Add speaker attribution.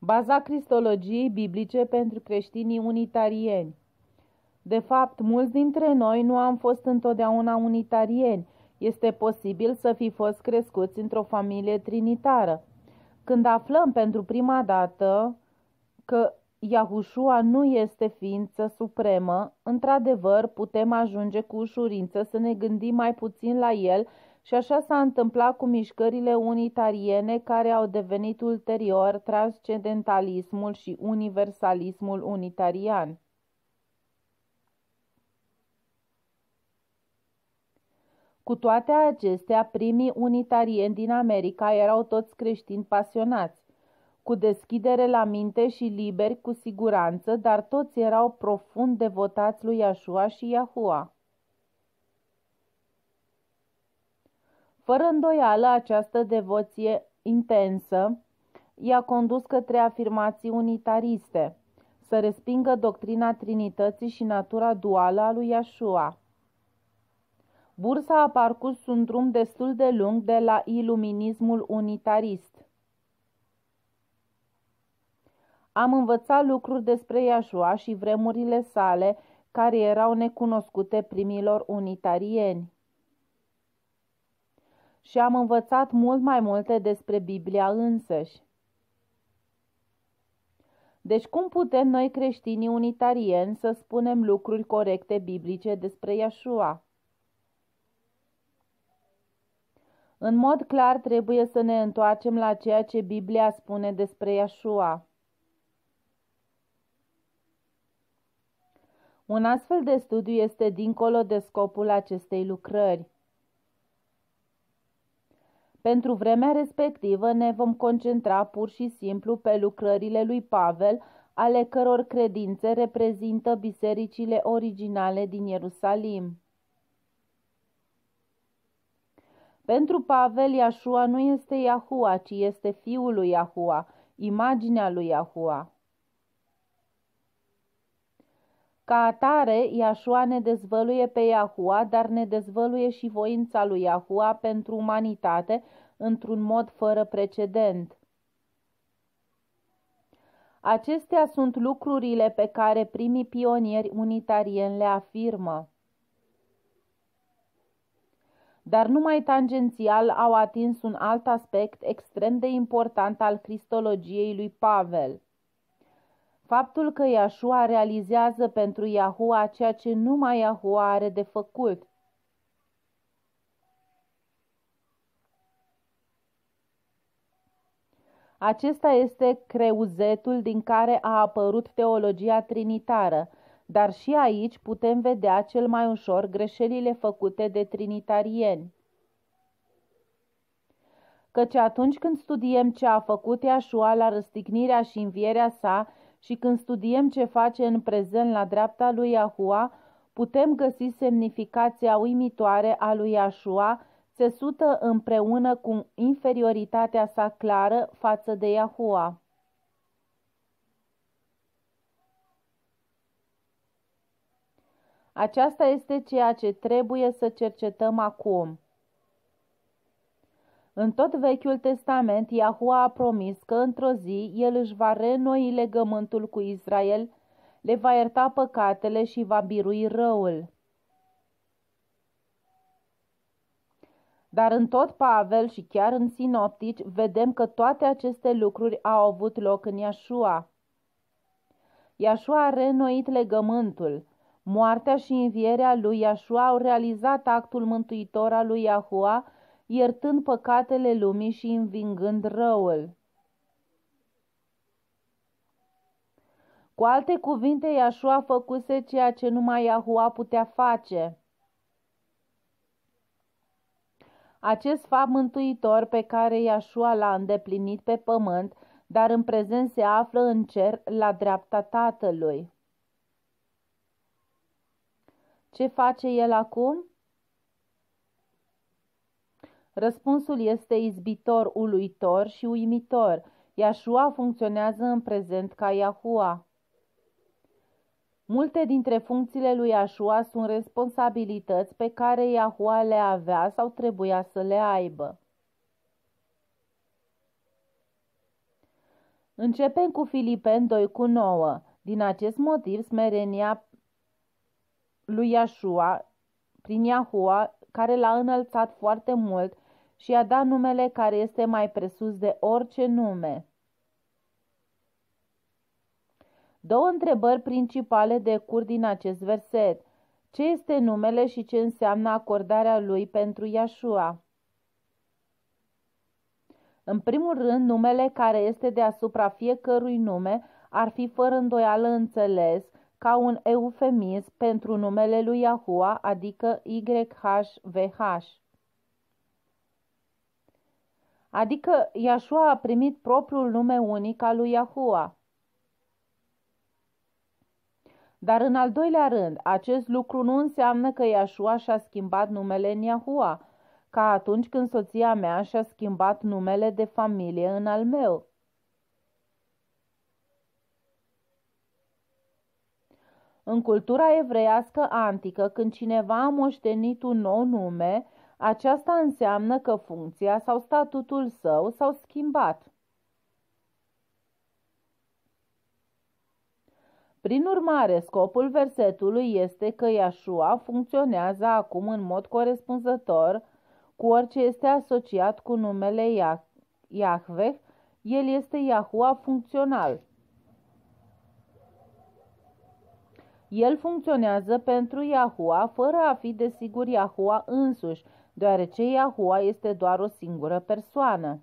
Speaker 1: Baza cristologiei biblice pentru creștinii unitarieni. De fapt, mulți dintre noi nu am fost întotdeauna unitarieni. Este posibil să fi fost crescuți într-o familie trinitară. Când aflăm pentru prima dată că Iahușua nu este ființă supremă, într-adevăr putem ajunge cu ușurință să ne gândim mai puțin la el și așa s-a întâmplat cu mișcările unitariene care au devenit ulterior transcendentalismul și universalismul unitarian. Cu toate acestea, primii unitarieni din America erau toți creștini pasionați, cu deschidere la minte și liberi cu siguranță, dar toți erau profund devotați lui Iașua și Iahua. Fără îndoială, această devoție intensă i-a condus către afirmații unitariste, să respingă doctrina Trinității și natura duală a lui Iașua. Bursa a parcurs un drum destul de lung de la iluminismul unitarist. Am învățat lucruri despre Iașua și vremurile sale care erau necunoscute primilor unitarieni și am învățat mult mai multe despre Biblia însăși. Deci cum putem noi creștinii unitarieni să spunem lucruri corecte biblice despre Iasua? În mod clar trebuie să ne întoarcem la ceea ce Biblia spune despre Iasua. Un astfel de studiu este dincolo de scopul acestei lucrări. Pentru vremea respectivă ne vom concentra pur și simplu pe lucrările lui Pavel, ale căror credințe reprezintă bisericile originale din Ierusalim. Pentru Pavel, Iașua nu este Iahua, ci este fiul lui Iahua, imaginea lui Iahua. Ca atare, Iașua ne dezvăluie pe Iahua, dar ne dezvăluie și voința lui Iahua pentru umanitate într-un mod fără precedent. Acestea sunt lucrurile pe care primii pionieri unitarieni le afirmă. Dar numai tangențial au atins un alt aspect extrem de important al cristologiei lui Pavel – Faptul că Iașua realizează pentru Iahua ceea ce numai Iahua are de făcut. Acesta este creuzetul din care a apărut teologia trinitară, dar și aici putem vedea cel mai ușor greșelile făcute de trinitarieni. Căci atunci când studiem ce a făcut Iașua la răstignirea și învierea sa, și când studiem ce face în prezent la dreapta lui Iahua, putem găsi semnificația uimitoare a lui Iahua, țesută împreună cu inferioritatea sa clară față de Iahua. Aceasta este ceea ce trebuie să cercetăm acum. În tot Vechiul Testament, Iahua a promis că într-o zi el își va renoi legământul cu Israel, le va ierta păcatele și va birui răul. Dar în tot Pavel și chiar în sinoptici vedem că toate aceste lucruri au avut loc în Iașua. Iașua a renoit legământul. Moartea și învierea lui Iașua au realizat actul mântuitor al lui Iahua, iertând păcatele lumii și învingând răul. Cu alte cuvinte, Iasua făcuse ceea ce numai Iahua putea face. Acest fapt mântuitor pe care Iașua l-a îndeplinit pe pământ, dar în prezent se află în cer la dreapta Tatălui. Ce face el acum? Răspunsul este izbitor, uluitor și uimitor. Iașua funcționează în prezent ca Iahua. Multe dintre funcțiile lui Iașua sunt responsabilități pe care Iahua le avea sau trebuia să le aibă. Începem cu Filipen 2 cu 9. Din acest motiv, smerenia lui Iașua, prin Iahua, care l-a înălțat foarte mult, și a dat numele care este mai presus de orice nume. Două întrebări principale de cur din acest verset. Ce este numele și ce înseamnă acordarea lui pentru Iașua? În primul rând, numele care este deasupra fiecărui nume ar fi fără îndoială înțeles ca un eufemism pentru numele lui Yahua, adică YHVH adică Iașua a primit propriul nume unic al lui Iahua. Dar în al doilea rând, acest lucru nu înseamnă că Iașua și-a schimbat numele în Iahua, ca atunci când soția mea și-a schimbat numele de familie în al meu. În cultura evreiască antică, când cineva a moștenit un nou nume, aceasta înseamnă că funcția sau statutul său s-au schimbat. Prin urmare, scopul versetului este că Iașua funcționează acum în mod corespunzător cu orice este asociat cu numele Iahveh, el este Iahua funcțional. El funcționează pentru Yahua fără a fi desigur Yahua însuși, deoarece Yahua este doar o singură persoană.